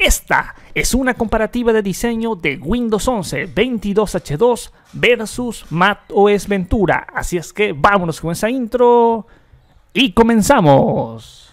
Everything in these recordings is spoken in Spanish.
Esta es una comparativa de diseño de Windows 11 22H2 versus OS Ventura. Así es que vámonos con esa intro y comenzamos.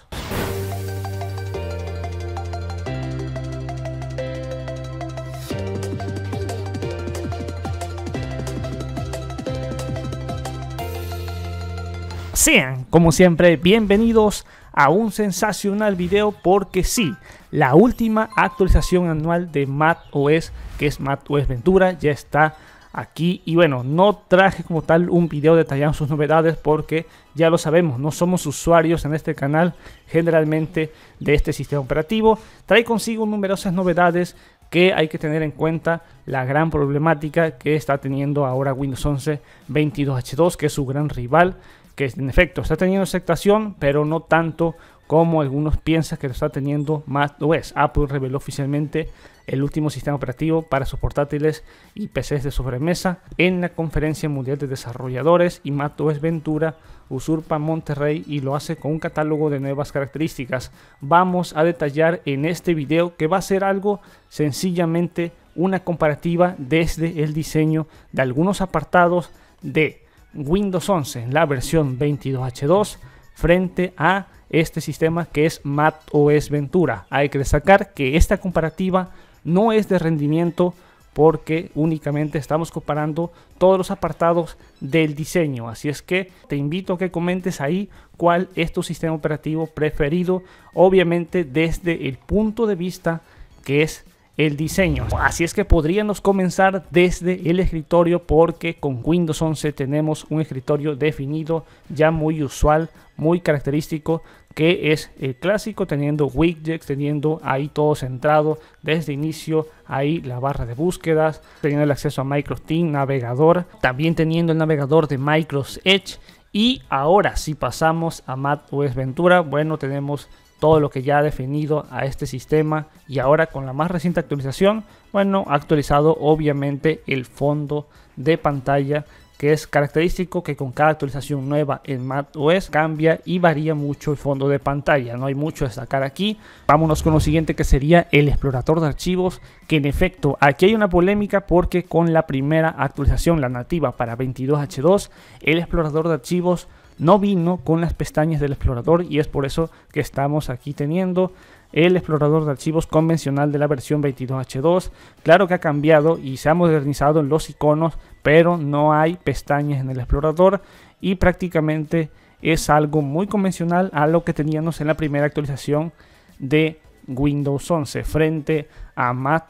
Sean, como siempre, bienvenidos a un sensacional video porque si la última actualización anual de macOS, que es macOS Ventura, ya está aquí. Y bueno, no traje como tal un video detallando sus novedades porque ya lo sabemos, no somos usuarios en este canal generalmente de este sistema operativo. Trae consigo numerosas novedades que hay que tener en cuenta la gran problemática que está teniendo ahora Windows 11 22H2, que es su gran rival que en efecto está teniendo aceptación, pero no tanto como algunos piensan que lo está teniendo OS. Apple reveló oficialmente el último sistema operativo para sus portátiles y PCs de sobremesa en la Conferencia Mundial de Desarrolladores y macOS Ventura usurpa Monterrey y lo hace con un catálogo de nuevas características. Vamos a detallar en este video que va a ser algo sencillamente una comparativa desde el diseño de algunos apartados de Windows 11, la versión 22H2, frente a este sistema que es Mac OS Ventura. Hay que destacar que esta comparativa no es de rendimiento porque únicamente estamos comparando todos los apartados del diseño. Así es que te invito a que comentes ahí cuál es tu sistema operativo preferido, obviamente desde el punto de vista que es el diseño. Así es que podríamos comenzar desde el escritorio porque con Windows 11 tenemos un escritorio definido ya muy usual, muy característico que es el clásico teniendo widgets, teniendo ahí todo centrado desde inicio, ahí la barra de búsquedas, teniendo el acceso a Microsoft Team, navegador, también teniendo el navegador de Microsoft Edge y ahora si pasamos a Mac OS Ventura, bueno, tenemos todo lo que ya ha definido a este sistema y ahora con la más reciente actualización, bueno, ha actualizado obviamente el fondo de pantalla que es característico que con cada actualización nueva en macOS cambia y varía mucho el fondo de pantalla. No hay mucho a destacar aquí. Vámonos con lo siguiente que sería el explorador de archivos, que en efecto aquí hay una polémica porque con la primera actualización, la nativa para 22H2, el explorador de archivos no vino con las pestañas del explorador y es por eso que estamos aquí teniendo el explorador de archivos convencional de la versión 22H2. Claro que ha cambiado y se ha modernizado en los iconos, pero no hay pestañas en el explorador y prácticamente es algo muy convencional a lo que teníamos en la primera actualización de Windows 11 frente a Mac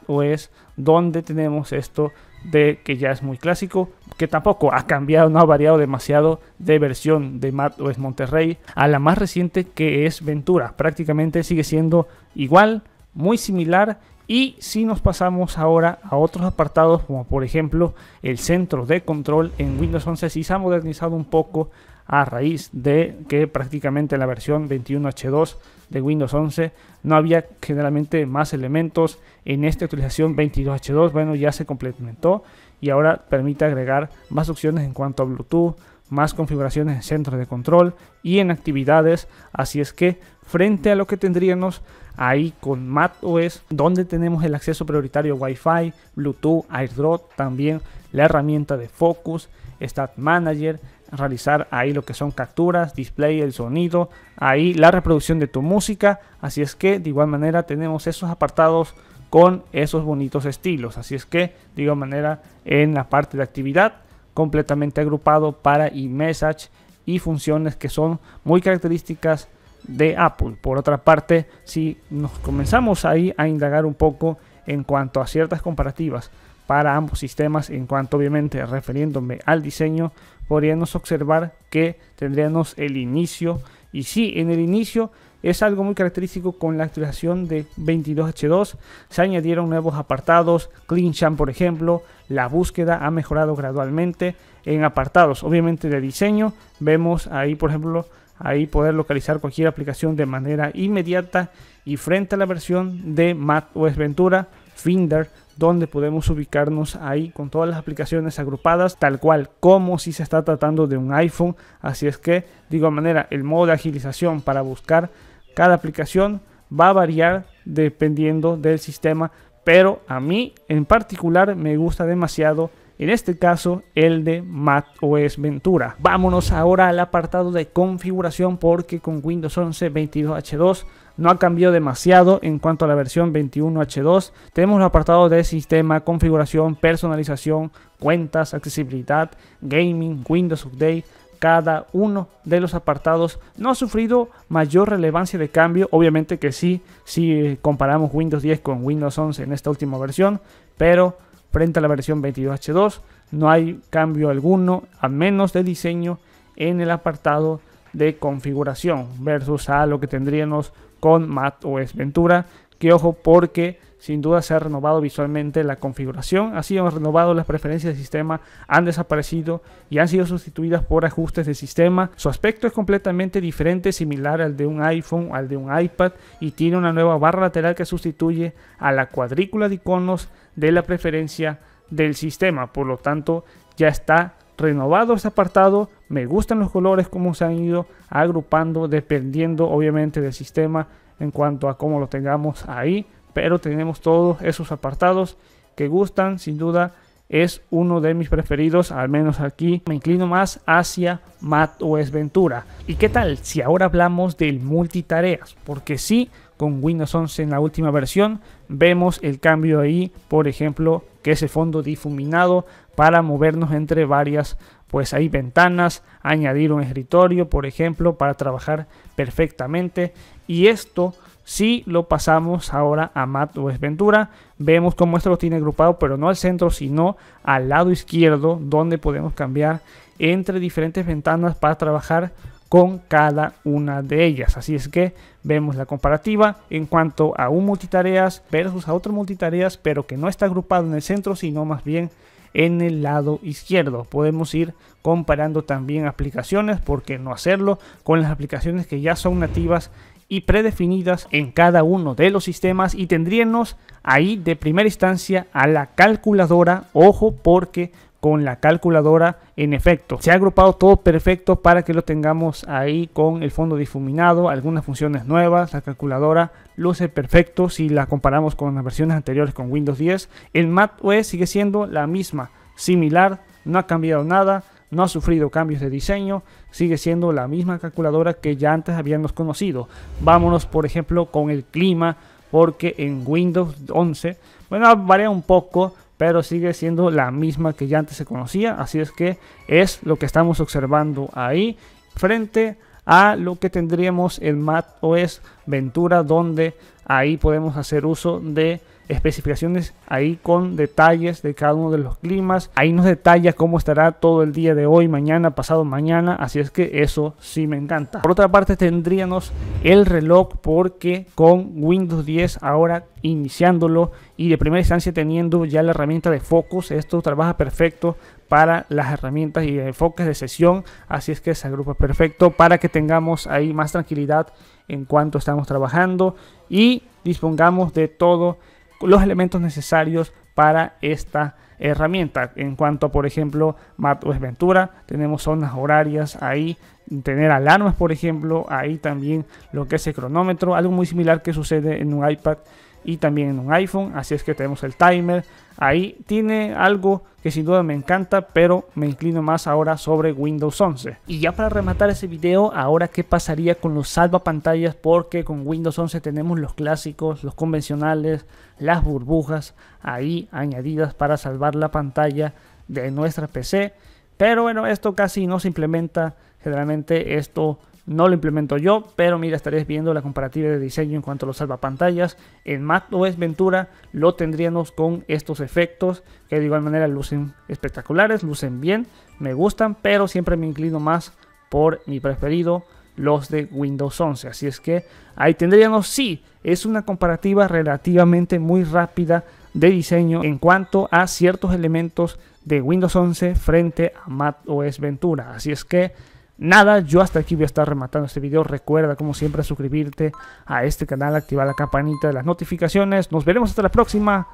donde tenemos esto de que ya es muy clásico, que tampoco ha cambiado, no ha variado demasiado de versión de o es Monterrey a la más reciente que es Ventura. Prácticamente sigue siendo igual, muy similar. Y si nos pasamos ahora a otros apartados, como por ejemplo el centro de control en Windows 11, si se ha modernizado un poco a raíz de que prácticamente la versión 21H2 de Windows 11 no había generalmente más elementos. En esta actualización 22H2, bueno, ya se complementó y ahora permite agregar más opciones en cuanto a Bluetooth, más configuraciones en centros de control y en actividades. Así es que frente a lo que tendríamos ahí con OS donde tenemos el acceso prioritario Wi-Fi, Bluetooth, AirDrop, también la herramienta de Focus, Stat Manager, realizar ahí lo que son capturas, display, el sonido, ahí la reproducción de tu música. Así es que de igual manera tenemos esos apartados con esos bonitos estilos. Así es que de igual manera en la parte de actividad completamente agrupado para e-message y funciones que son muy características de Apple. Por otra parte, si nos comenzamos ahí a indagar un poco en cuanto a ciertas comparativas para ambos sistemas en cuanto obviamente refiriéndome al diseño podríamos observar que tendríamos el inicio y sí en el inicio es algo muy característico con la actualización de 22H2 se añadieron nuevos apartados Clincham por ejemplo la búsqueda ha mejorado gradualmente en apartados obviamente de diseño vemos ahí por ejemplo ahí poder localizar cualquier aplicación de manera inmediata y frente a la versión de Mac OS Ventura Finder, donde podemos ubicarnos ahí con todas las aplicaciones agrupadas, tal cual como si se está tratando de un iPhone. Así es que, de manera, el modo de agilización para buscar cada aplicación va a variar dependiendo del sistema, pero a mí en particular me gusta demasiado en este caso el de Mac OS Ventura. Vámonos ahora al apartado de configuración porque con Windows 11 22H2 no ha cambiado demasiado en cuanto a la versión 21H2. Tenemos el apartado de sistema, configuración, personalización, cuentas, accesibilidad, gaming, Windows Update, cada uno de los apartados no ha sufrido mayor relevancia de cambio. Obviamente que sí, si comparamos Windows 10 con Windows 11 en esta última versión, pero frente a la versión 22H2. No hay cambio alguno, a menos de diseño, en el apartado de configuración versus a lo que tendríamos con Mac OS Ventura que ojo porque sin duda se ha renovado visualmente la configuración, así han renovado las preferencias de sistema, han desaparecido y han sido sustituidas por ajustes de sistema. Su aspecto es completamente diferente, similar al de un iPhone, al de un iPad y tiene una nueva barra lateral que sustituye a la cuadrícula de iconos de la preferencia del sistema. Por lo tanto, ya está renovado ese apartado. Me gustan los colores, como se han ido agrupando dependiendo obviamente del sistema en cuanto a cómo lo tengamos ahí, pero tenemos todos esos apartados que gustan, sin duda es uno de mis preferidos, al menos aquí me inclino más hacia Matt OS Ventura. ¿Y qué tal si ahora hablamos del multitareas? Porque sí, con Windows 11 en la última versión vemos el cambio ahí, por ejemplo, que ese fondo difuminado para movernos entre varias pues hay ventanas, añadir un escritorio, por ejemplo, para trabajar perfectamente. Y esto, si lo pasamos ahora a Mac Ventura, vemos cómo esto lo tiene agrupado, pero no al centro, sino al lado izquierdo, donde podemos cambiar entre diferentes ventanas para trabajar con cada una de ellas. Así es que vemos la comparativa en cuanto a un multitareas versus a otro multitareas, pero que no está agrupado en el centro, sino más bien en el lado izquierdo. Podemos ir comparando también aplicaciones, porque no hacerlo? Con las aplicaciones que ya son nativas y predefinidas en cada uno de los sistemas y tendríamos ahí de primera instancia a la calculadora, ojo porque con la calculadora en efecto. Se ha agrupado todo perfecto para que lo tengamos ahí con el fondo difuminado, algunas funciones nuevas, la calculadora luce perfecto si la comparamos con las versiones anteriores con Windows 10. El OS sigue siendo la misma, similar, no ha cambiado nada, no ha sufrido cambios de diseño, sigue siendo la misma calculadora que ya antes habíamos conocido. Vámonos por ejemplo con el clima, porque en Windows 11, bueno, varía un poco, pero sigue siendo la misma que ya antes se conocía, así es que es lo que estamos observando ahí frente a lo que tendríamos en Mac OS Ventura, donde ahí podemos hacer uso de especificaciones ahí con detalles de cada uno de los climas. Ahí nos detalla cómo estará todo el día de hoy, mañana, pasado mañana. Así es que eso sí me encanta. Por otra parte tendríamos el reloj porque con Windows 10 ahora iniciándolo y de primera instancia teniendo ya la herramienta de focus, esto trabaja perfecto para las herramientas y enfoques de sesión, así es que se agrupa perfecto para que tengamos ahí más tranquilidad en cuanto estamos trabajando y dispongamos de todo los elementos necesarios para esta herramienta. En cuanto por ejemplo, MapWest Ventura, tenemos zonas horarias ahí, tener alarmas, por ejemplo, ahí también lo que es el cronómetro, algo muy similar que sucede en un iPad y también en un iPhone, así es que tenemos el timer. Ahí tiene algo que sin duda me encanta, pero me inclino más ahora sobre Windows 11. Y ya para rematar ese video, ahora qué pasaría con los salvapantallas, porque con Windows 11 tenemos los clásicos, los convencionales, las burbujas ahí añadidas para salvar la pantalla de nuestra PC. Pero bueno, esto casi no se implementa. Generalmente esto no lo implemento yo, pero mira, estaréis viendo la comparativa de diseño en cuanto a los salvapantallas. En macOS Ventura lo tendríamos con estos efectos que de igual manera lucen espectaculares, lucen bien, me gustan, pero siempre me inclino más por mi preferido, los de Windows 11. Así es que ahí tendríamos, sí, es una comparativa relativamente muy rápida de diseño en cuanto a ciertos elementos de Windows 11 frente a macOS Ventura. Así es que Nada, yo hasta aquí voy a estar rematando este video. Recuerda, como siempre, suscribirte a este canal, activar la campanita de las notificaciones. Nos veremos hasta la próxima.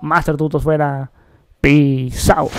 Master Tutos fuera. Peace out.